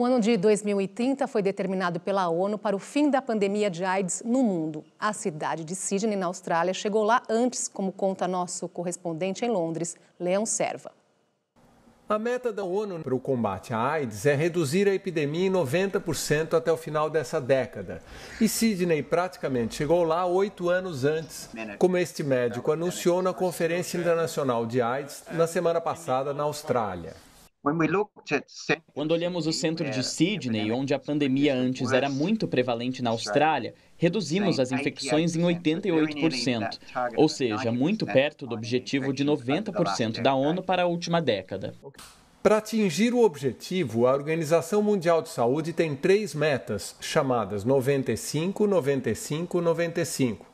O ano de 2030 foi determinado pela ONU para o fim da pandemia de AIDS no mundo. A cidade de Sydney, na Austrália, chegou lá antes, como conta nosso correspondente em Londres, Leão Serva. A meta da ONU para o combate à AIDS é reduzir a epidemia em 90% até o final dessa década. E Sidney praticamente chegou lá oito anos antes, como este médico anunciou na Conferência Internacional de AIDS na semana passada na Austrália. Quando olhamos o centro de Sydney, onde a pandemia antes era muito prevalente na Austrália, reduzimos as infecções em 88%, ou seja, muito perto do objetivo de 90% da ONU para a última década. Para atingir o objetivo, a Organização Mundial de Saúde tem três metas, chamadas 95, 95, 95.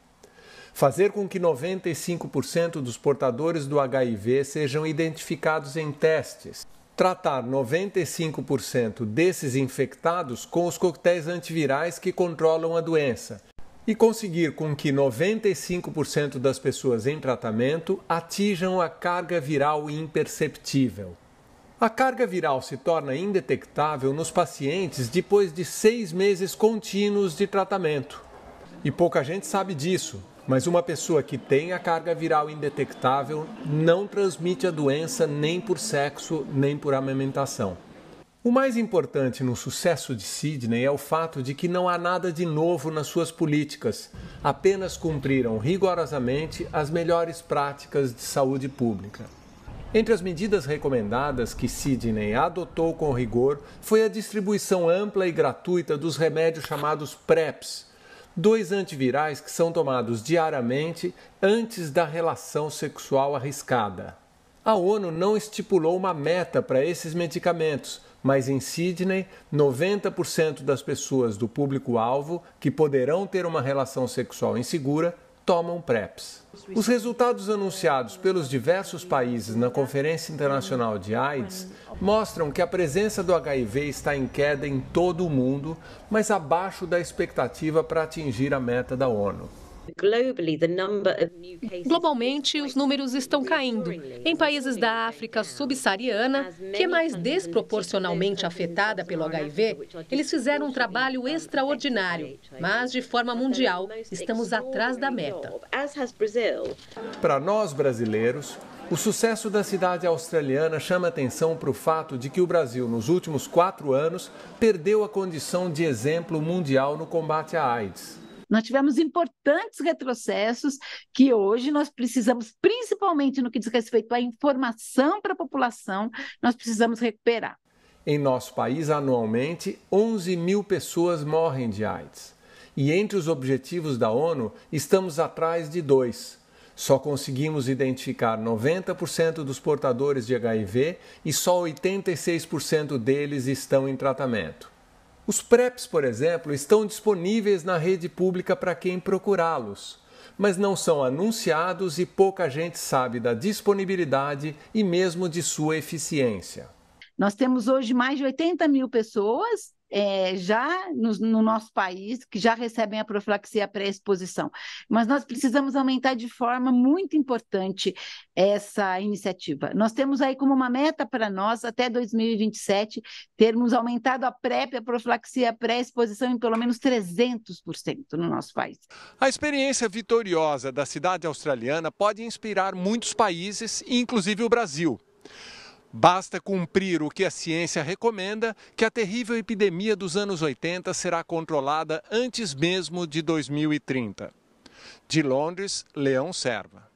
Fazer com que 95% dos portadores do HIV sejam identificados em testes tratar 95% desses infectados com os coquetéis antivirais que controlam a doença e conseguir com que 95% das pessoas em tratamento atinjam a carga viral imperceptível. A carga viral se torna indetectável nos pacientes depois de seis meses contínuos de tratamento. E pouca gente sabe disso, mas uma pessoa que tem a carga viral indetectável não transmite a doença nem por sexo, nem por amamentação. O mais importante no sucesso de Sidney é o fato de que não há nada de novo nas suas políticas, apenas cumpriram rigorosamente as melhores práticas de saúde pública. Entre as medidas recomendadas que Sidney adotou com rigor foi a distribuição ampla e gratuita dos remédios chamados PrEPs, dois antivirais que são tomados diariamente antes da relação sexual arriscada. A ONU não estipulou uma meta para esses medicamentos, mas em Sydney, 90% das pessoas do público-alvo que poderão ter uma relação sexual insegura tomam PrEPs. Os resultados anunciados pelos diversos países na Conferência Internacional de AIDS mostram que a presença do HIV está em queda em todo o mundo, mas abaixo da expectativa para atingir a meta da ONU. Globalmente, os números estão caindo. Em países da África subsaariana, que é mais desproporcionalmente afetada pelo HIV, eles fizeram um trabalho extraordinário, mas de forma mundial, estamos atrás da meta. Para nós brasileiros, o sucesso da cidade australiana chama atenção para o fato de que o Brasil, nos últimos quatro anos, perdeu a condição de exemplo mundial no combate à AIDS. Nós tivemos importância importantes retrocessos que hoje nós precisamos, principalmente no que diz respeito à informação para a população, nós precisamos recuperar. Em nosso país, anualmente, 11 mil pessoas morrem de AIDS. E entre os objetivos da ONU, estamos atrás de dois. Só conseguimos identificar 90% dos portadores de HIV e só 86% deles estão em tratamento. Os PrEPs, por exemplo, estão disponíveis na rede pública para quem procurá-los, mas não são anunciados e pouca gente sabe da disponibilidade e mesmo de sua eficiência. Nós temos hoje mais de 80 mil pessoas é, já no, no, nosso país que já recebem a profilaxia pré-exposição. Mas nós precisamos aumentar de forma muito importante essa iniciativa. Nós temos aí como uma meta para nós, até 2027, termos aumentado a PrEP, a profilaxia pré-exposição, em pelo menos 300% no nosso país. A experiência vitoriosa da cidade australiana pode inspirar muitos países, inclusive o Brasil. Basta cumprir o que a ciência recomenda que a terrível epidemia dos anos 80 será controlada antes mesmo de 2030. De Londres, Leão Serva.